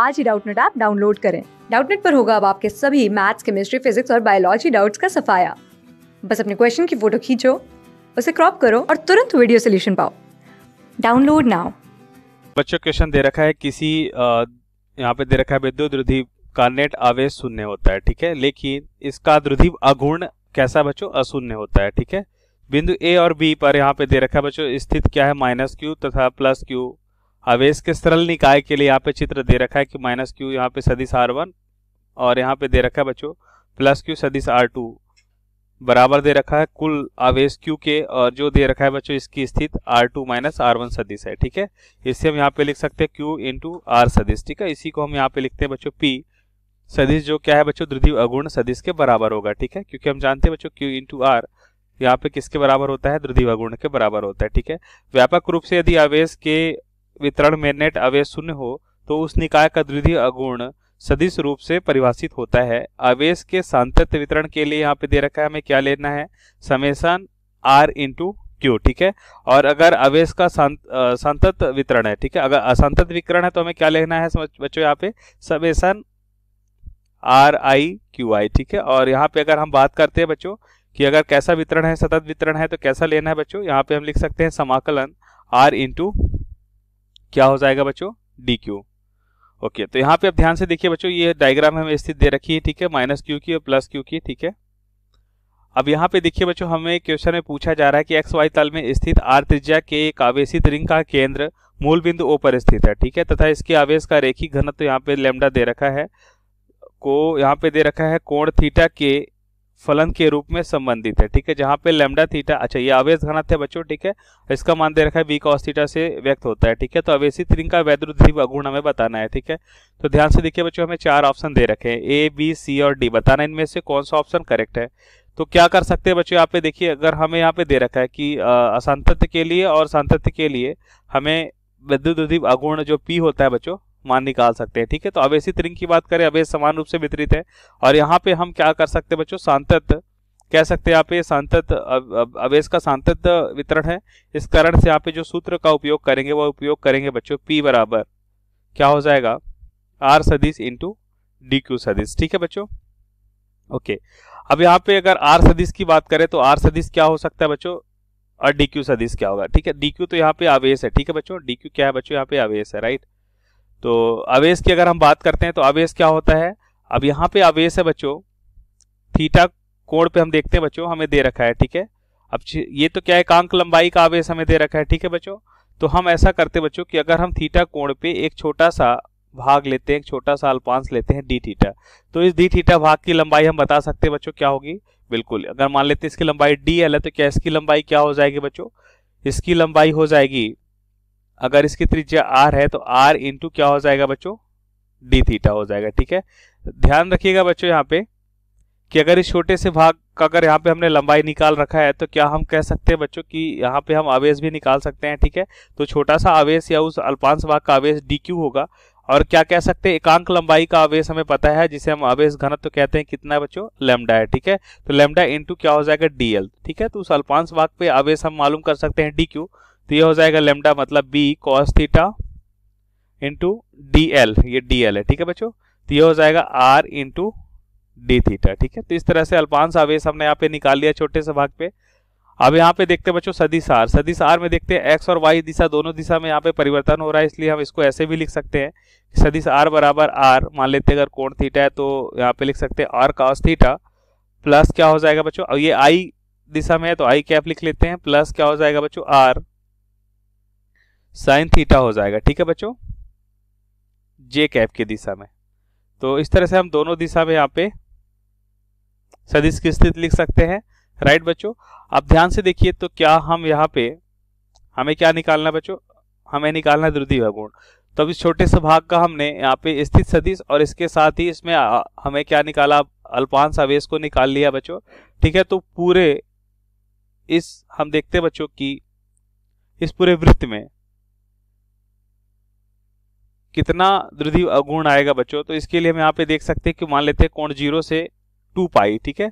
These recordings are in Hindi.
आज ही डाउटनेट ऐप डाउनलोड करें डाउटनेट पर होगा अब आपके सभी मैथ्स केमिस्ट्री फिजिक्स और बायोलॉजी डाउट्स का सफाया बस अपने क्वेश्चन की फोटो खींचो उसे क्रॉप करो और तुरंत वीडियो सोल्यूशन पाओ डाउनलोड नाउ बच्चों क्वेश्चन दे रखा है किसी यहाँ पे दे रखा है विद्युत रुधि का नेट आवेश शून्य होता है ठीक है लेकिन इसका द्रुधिव अगुण कैसा बच्चों अशून्य होता है ठीक है बिंदु ए और बी पर यहाँ पे दे रखा है बच्चों स्थित क्या है माइनस क्यू तथा प्लस क्यू आवेश के सरल निकाय के लिए यहाँ पे चित्र दे रखा है कि माइनस क्यू यहाँ पे सदिश आर वन और यहाँ पे दे रखा है बच्चों प्लस क्यू सदिश आर टू बराबर दे रखा है कुल आवेश क्यू के और जो दे रखा है बच्चों इसकी स्थित R two minus R one सदिश है ठीक है इससे हम यहाँ पे लिख सकते हैं क्यू इंटू आर सदिश ठीक है इसी को हम यहाँ पे लिखते हैं बच्चों पी सदिश जो क्या है बच्चों द्वितीय अगुण सदिश के बराबर होगा ठीक है क्योंकि हम जानते हैं बच्चों क्यू इंटू आर यहाँ पे किसके बराबर होता है द्वितीय अगुण के बराबर होता है ठीक है व्यापक रूप से यदि आवेश के वितरण में नेट अवय शून्य हो तो उस निकाय का द्विधीय अगुण सदिश रूप से परिभाषित होता है आवेश के सांतत्य वितरण के लिए यहाँ पे दे रखा है हमें क्या लेना है समेसन आर इंटू क्यू ठीक है और अगर आवेश का सांत, सांतत्य वितरण है ठीक है अगर असंतत वितरण है तो हमें क्या लेना है बच्चों यहाँ पे summation R I Q I ठीक है और यहाँ पे अगर हम बात करते हैं बच्चों कि अगर कैसा वितरण है सतत वितरण है तो कैसा लेना है बच्चों यहाँ पे हम लिख सकते हैं समाकलन आर इंटू क्या हो जाएगा बच्चों डी क्यू ओके तो यहाँ पे आप ध्यान से देखिए बच्चों ये डायग्राम हमें स्थिति दे रखी है ठीक है माइनस क्यू की और प्लस क्यू की ठीक है अब यहाँ पे देखिए बच्चों हमें क्वेश्चन में पूछा जा रहा है कि एक्स वाई तल में स्थित आर त्रिज्या के एक आवेशित रिंग का केंद्र मूल बिंदु ओ पर स्थित है ठीक है तथा इसके आवेश का रेखी घनत्व तो यहाँ पे लेमडा दे रखा है को यहाँ पे दे रखा है कोण थीटा के फलन के रूप में संबंधित है ठीक है जहां पे लेमडा थीटा अच्छा ये आवेश घनत्व है बच्चों ठीक है इसका मान दे रखा है बी कॉस थीटा से व्यक्त होता है ठीक है तो आवेशी त्रिंग का वैद्युत अगुण हमें बताना है ठीक है तो ध्यान से देखिए बच्चों हमें चार ऑप्शन दे रखे हैं ए बी सी और डी बताना इनमें से कौन सा ऑप्शन करेक्ट है तो क्या कर सकते हैं बच्चों यहाँ पे देखिए अगर हमें यहाँ पे दे रखा है कि असंतत्व के लिए और संतत्व के लिए हमें विद्युत अगुण जो पी होता है बच्चों मान निकाल सकते हैं ठीक है तो अवेशी रिंग की बात करें अवेश समान रूप से वितरित है और यहाँ पे हम क्या कर सकते हैं बच्चों सांतत कह सकते हैं यहाँ पे सांतत अवेश का सांतत वितरण है इस कारण से यहाँ पे जो सूत्र का उपयोग करेंगे वह उपयोग करेंगे बच्चों पी बराबर क्या हो जाएगा आर सदिश इंटू डी क्यू सदिश ठीक है बच्चों ओके अब यहाँ पे अगर आर सदिश की बात करें तो आर सदिश क्या हो सकता है बच्चों और डी क्यू सदिश क्या होगा ठीक है डी क्यू तो यहाँ पे आवेश है ठीक है बच्चों डी क्यू क्या है बच्चों यहाँ पे आवेश है राइट तो आवेश की अगर हम बात करते हैं तो आवेश क्या होता है अब यहाँ पे आवेश है बच्चों थीटा कोण पे हम देखते हैं बच्चों हमें दे रखा है ठीक है अब ये तो क्या है कांक लंबाई का आवेश हमें दे रखा है ठीक है बच्चों तो हम ऐसा करते बच्चों कि अगर हम थीटा कोण पे एक छोटा सा भाग लेते हैं एक छोटा सा अल्पांश लेते हैं डी थीटा तो इस डी थीटा भाग की लंबाई हम बता सकते हैं बच्चों क्या होगी बिल्कुल अगर मान लेते हैं इसकी लंबाई डी एल है तो क्या इसकी लंबाई क्या हो जाएगी बच्चों इसकी लंबाई हो जाएगी अगर इसकी त्रिज्या आर है तो आर इंटू क्या हो जाएगा बच्चों डी थीटा हो जाएगा ठीक है ध्यान रखिएगा बच्चों यहाँ पे कि अगर इस छोटे से भाग का अगर यहाँ पे हमने लंबाई निकाल रखा है तो क्या हम कह सकते हैं बच्चों कि यहाँ पे हम आवेश भी निकाल सकते हैं ठीक है तो छोटा सा आवेश या उस अल्पांश भाग का आवेश डी क्यू होगा और क्या कह सकते हैं एकांक लंबाई का आवेश हमें पता है जिसे हम आवेश घनत्व तो कहते हैं कितना है बच्चों लेमडा है ठीक है तो लेमडा इंटू क्या हो जाएगा डीएल ठीक है तो उस अल्पांश भाग पे आवेश हम मालूम कर सकते हैं डी क्यू तो ये हो जाएगा लेमडा मतलब B cos theta into D L ये डी एल है ठीक है बच्चों तो ये हो जाएगा आर इंटू डी थीटा ठीक है तो इस तरह से अल्पांश आवेश हमने यहाँ पे निकाल लिया छोटे से भाग पे अब यहाँ पे देखते हैं बच्चों सदिश आर सदिश आर में देखते हैं एक्स और वाई दिशा दोनों दिशा में यहाँ पे परिवर्तन हो रहा है इसलिए हम इसको ऐसे भी लिख सकते हैं सदिश आर बराबर आर मान लेते हैं अगर कोण थीटा है तो यहाँ पे लिख सकते हैं आर कॉस थीटा प्लस क्या हो जाएगा बच्चों ये आई दिशा में है तो आई कैप लिख लेते हैं प्लस क्या हो जाएगा बच्चों आर साइन थीटा हो जाएगा ठीक है बच्चों जे कैप की दिशा में तो इस तरह से हम दोनों दिशा में यहाँ पे सदिश की स्थिति लिख सकते हैं राइट बच्चों अब ध्यान से देखिए तो क्या हम यहाँ पे हमें क्या निकालना बच्चों हमें निकालना द्रुदी द्रुतीय गुण तो अब इस छोटे से भाग का हमने यहाँ पे स्थित सदिश और इसके साथ ही इसमें हमें क्या निकाला अल्पांश आवेश को निकाल लिया बच्चों ठीक है तो पूरे इस हम देखते बच्चों की इस पूरे वृत्त में कितना द्विधि अगुण आएगा बच्चों तो इसके लिए हम यहाँ पे देख सकते हैं कि मान लेते हैं कोण जीरो से टू पाई ठीक है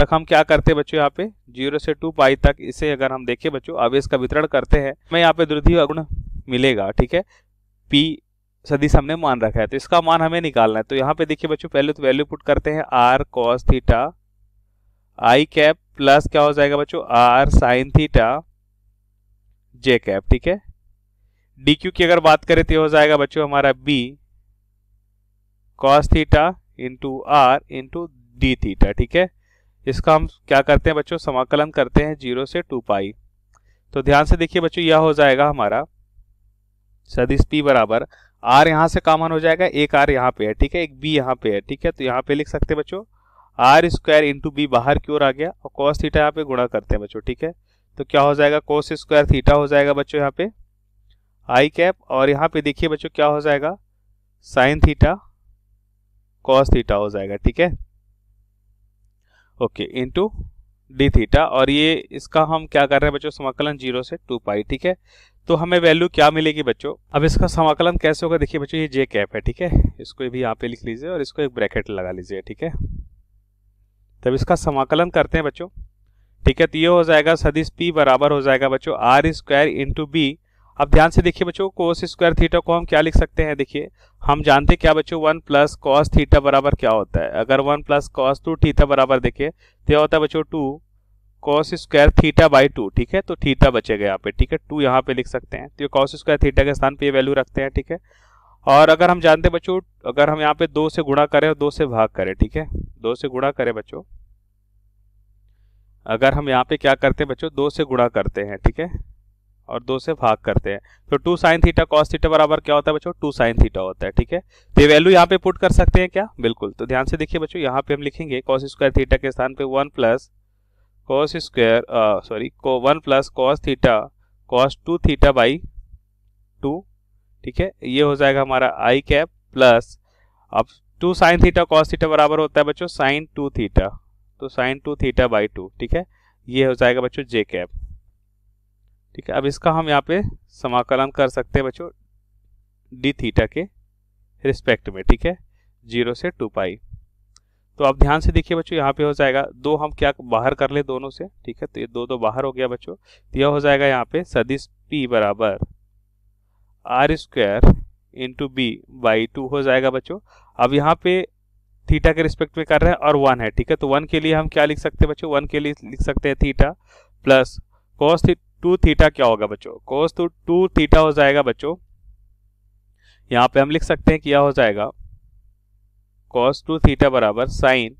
तक हम क्या करते हैं बच्चों यहाँ पे जीरो से टू पाई तक इसे अगर हम देखें बच्चों आवेश का वितरण करते हैं हमें यहाँ पे द्विधि अगुण मिलेगा ठीक है पी सदी हमने मान रखा है तो इसका मान हमें निकालना है तो यहाँ पे देखिए बच्चों पहले तो वैल्यू पुट करते हैं R cos theta I cap plus क्या हो जाएगा बच्चों R sine theta J cap ठीक है डी क्यू की अगर बात करें तो हो जाएगा बच्चों हमारा B cos theta into R into D theta ठीक है इसका हम क्या करते हैं बच्चों समाकलन करते हैं जीरो से टू पाई तो ध्यान से देखिए बच्चों यह हो जाएगा हमारा सदिश पी बराबर आर यहाँ से कॉमन हो जाएगा एक आर यहाँ पे है ठीक है एक बी यहाँ पे है ठीक है तो यहाँ पे लिख सकते हैं बच्चों आर स्क्वायर इंटू बी बाहर की ओर आ गया और कॉस थीटा यहाँ पे गुणा करते हैं बच्चों ठीक है तो क्या हो जाएगा कोस स्क्वायर थीटा हो जाएगा बच्चों यहाँ पे आई कैप और यहाँ पे देखिए बच्चों क्या हो जाएगा साइन थीटा कॉस थीटा हो जाएगा ठीक है ओके इंटू डी थीटा और ये इसका हम क्या कर रहे हैं बच्चों समाकलन जीरो से टू पाई ठीक है तो हमें वैल्यू क्या मिलेगी बच्चों अब इसका समाकलन कैसे होगा देखिए बच्चों ये जे कैप है ठीक है इसको भी यहाँ पे लिख लीजिए और इसको एक ब्रैकेट लगा लीजिए ठीक है तब इसका समाकलन करते हैं बच्चों ठीक है तो ये हो जाएगा सदिश पी बराबर हो जाएगा बच्चों आर स्क्वायर इंटू बी अब ध्यान से देखिए बच्चों कोस स्क्वायर थीटा को हम क्या लिख सकते हैं देखिए हम जानते क्या बच्चों वन प्लस कॉस थीटा बराबर क्या होता है अगर one plus cos two theta बराबर देखिए तो यह होता है बच्चों two cos square theta by two ठीक है तो थीटा बचेगा यहाँ पे ठीक है टू यहाँ पे लिख सकते हैं तो कॉस स्क्वायर थीटा के स्थान पर ये वैल्यू रखते हैं ठीक है और अगर हम जानते बच्चों अगर हम यहाँ पे दो से गुणा करें और दो से भाग करें ठीक है दो से गुणा करें बच्चों अगर हम यहाँ पे क्या करते हैं बच्चों दो से गुणा करते हैं ठीक है और दो से भाग करते हैं तो two sine theta cos theta बराबर क्या होता है बच्चों टू साइन थीटा होता है ठीक है तो वैल्यू यहाँ पे पुट कर सकते हैं क्या बिल्कुल तो ध्यान से देखिए बच्चों यहाँ पे हम लिखेंगे कॉस स्क्वायर थीटा के स्थान पे one plus cos square sorry one plus cos theta cos two theta by two ठीक है ये हो जाएगा हमारा आई कैप प्लस अब two sine theta cos theta बराबर होता है बच्चों साइन टू थीटा तो sine two theta by two ठीक है ये हो जाएगा बच्चों जे कैप ठीक है अब इसका हम यहाँ पे समाकलन कर सकते हैं बच्चों डी थीटा के रिस्पेक्ट में ठीक है जीरो से टू पाई तो अब ध्यान से देखिए बच्चों यहाँ पे हो जाएगा दो हम क्या बाहर कर ले दोनों से ठीक है तो ये दो दो तो बाहर हो गया बच्चों तो यह हो जाएगा यहाँ पे सदिश पी बराबर R square into B by two हो जाएगा बच्चों अब यहाँ पे थीटा के रिस्पेक्ट में कर रहे हैं और वन है ठीक है तो वन के लिए हम क्या लिख सकते हैं बच्चों वन के लिए लिख सकते हैं theta plus cos two theta क्या होगा बच्चों कोस तो टू टू थीटा हो जाएगा बच्चों यहाँ पे हम लिख सकते हैं क्या हो जाएगा कोस टू थीटा बराबर sine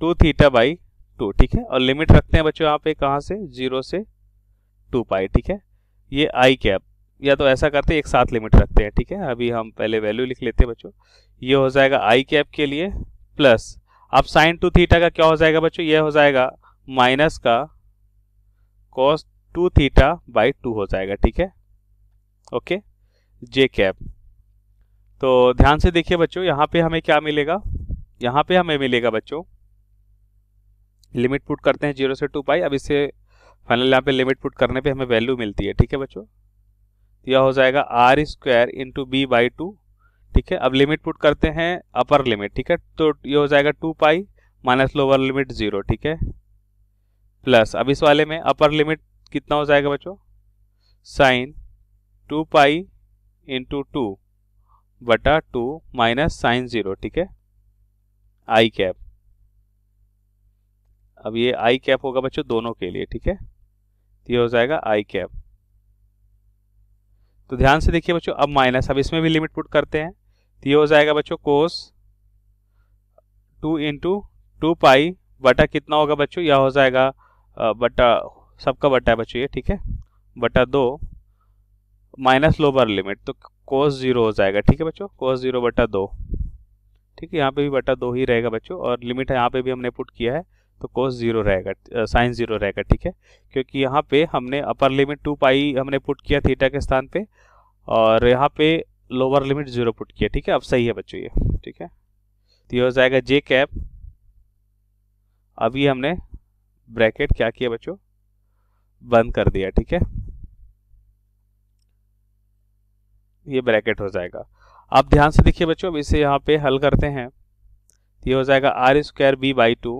two theta by two ठीक है और लिमिट रखते हैं बच्चों यहां पे कहा से जीरो से टू पाई ठीक है ये आई कैप या तो ऐसा करते एक साथ लिमिट रखते हैं ठीक है अभी हम पहले वैल्यू लिख लेते हैं बच्चों ये हो जाएगा आई कैप के लिए प्लस अब साइन टू थीटा का क्या हो जाएगा बच्चों ये हो जाएगा माइनस का cos two theta by two हो जाएगा ठीक है ओके जे कैप तो ध्यान से देखिए बच्चों यहाँ पे हमें क्या मिलेगा यहाँ पे हमें मिलेगा बच्चों लिमिट पुट करते हैं जीरो से टू पाई अब इससे फाइनल यहाँ पे लिमिट पुट करने पे हमें वैल्यू मिलती है ठीक है बच्चों तो यह हो जाएगा R square into B by two ठीक है अब लिमिट पुट करते हैं अपर लिमिट ठीक है तो ये हो जाएगा two pi minus lower limit zero ठीक है प्लस अब इस वाले में अपर लिमिट कितना हो जाएगा बच्चों sine two pi into two बटा टू माइनस साइन जीरो ठीक है आई कैप अब ये आई कैप होगा बच्चों दोनों के लिए ठीक है तो ये हो जाएगा आई कैप तो ध्यान से देखिए बच्चों अब माइनस अब इसमें भी लिमिट पुट करते हैं तो ये हो जाएगा बच्चों cos two into two pi बटा कितना होगा बच्चों यह हो जाएगा बटा सबका बटा है बच्चों ये ठीक है बटा दो माइनस लोअर लिमिट तो कोस जीरो हो जाएगा ठीक है बच्चों कोस जीरो बटा दो ठीक है यहाँ पे भी बटा दो ही रहेगा बच्चों और लिमिट यहाँ पे भी हमने पुट किया है तो कोस जीरो रहेगा साइन जीरो रहेगा ठीक है क्योंकि यहाँ पे हमने अपर लिमिट टू पाई हमने पुट किया थीटा के स्थान पे और यहाँ पे लोअर लिमिट जीरो पुट किया ठीक है अब सही है बच्चों ये ठीक है तो ये हो जाएगा जे कैप अभी हमने ब्रैकेट क्या किया बच्चों बंद कर दिया ठीक है ये ब्रैकेट हो जाएगा आप ध्यान से देखिए बच्चों अब इसे यहाँ पे हल करते हैं तो ये हो जाएगा R square B by two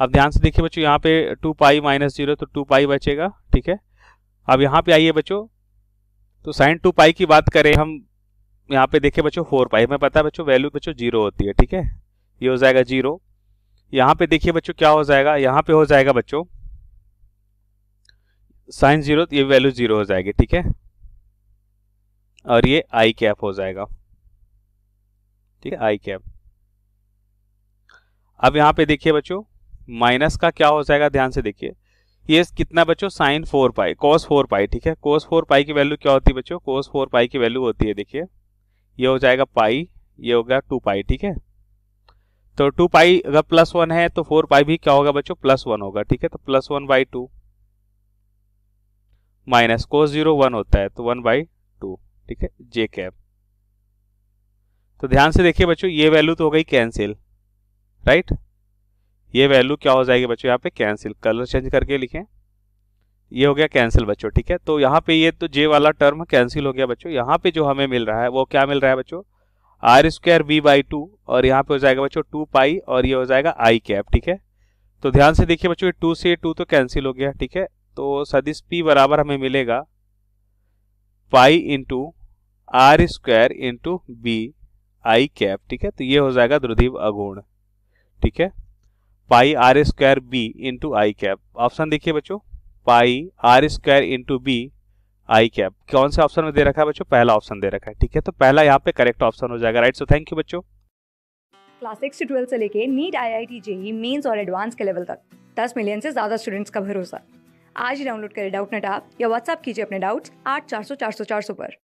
अब ध्यान से देखिए बच्चों यहाँ पे टू पाई माइनस जीरो तो टू पाई बचेगा ठीक है अब यहाँ पे आइए बच्चों तो साइन टू पाई की बात करें हम यहाँ पे देखिए बच्चों फोर पाई हमें पता है बच्चों वैल्यू बच्चों जीरो होती है ठीक है ये हो जाएगा जीरो यहां पे देखिए बच्चों क्या हो जाएगा यहां पे हो जाएगा बच्चों साइन जीरो ये वैल्यू जीरो हो जाएगी ठीक है और ये आई कैप हो जाएगा ठीक है आई कैप अब यहां पे देखिए बच्चों माइनस का क्या हो जाएगा ध्यान से देखिए ये कितना बच्चों sine four pi cos four pi ठीक है कॉस फोर पाई की वैल्यू क्या होती है बच्चों कॉस फोर पाई की वैल्यू होती है देखिए ये हो जाएगा पाई ये हो गया टू पाई ठीक है तो टू पाई अगर प्लस वन है तो फोर पाई भी क्या होगा बच्चों प्लस वन होगा ठीक है तो plus one by two minus cos zero one होता है तो वन बाई टू ठीक है जे कैप तो ध्यान से देखिए बच्चों ये वैल्यू तो हो गई कैंसिल राइट ये वैल्यू क्या हो जाएगी बच्चों यहाँ पे कैंसिल कलर चेंज करके लिखें ये हो गया कैंसिल बच्चों ठीक है तो यहाँ पे ये तो जे वाला टर्म कैंसिल हो गया बच्चों यहाँ पे जो हमें मिल रहा है वो क्या मिल रहा है बच्चों R square V by two और यहाँ पे हो जाएगा बच्चों टू पाई और ये हो जाएगा आई कैप ठीक है तो ध्यान से देखिए बच्चों टू से टू तो कैंसिल हो गया ठीक है तो सदिश पी बराबर हमें मिलेगा pi into R square into B I cap ठीक है तो ये हो जाएगा ध्रुधिव अगुण ठीक है pi R square B into I cap option देखिए बच्चों pi R square into B I cap कौन से ऑप्शन में दे रखा है बच्चों पहला ऑप्शन दे रखा है ठीक है तो पहला यहाँ पे करेक्ट ऑप्शन हो जाएगा राइट सो थैंक यू बच्चों क्लास सिक्स से ट्वेल्थ से लेके NEET I I T JEE Mains और एडवांस के लेवल तक दस मिलियन से ज्यादा स्टूडेंट्स का भरोसा आज ही डाउनलोड करें डाउट नेट आप या व्हाट्सअप कीजिए अपने डाउट्स आठ चार सौ चार सौ चार सौ पर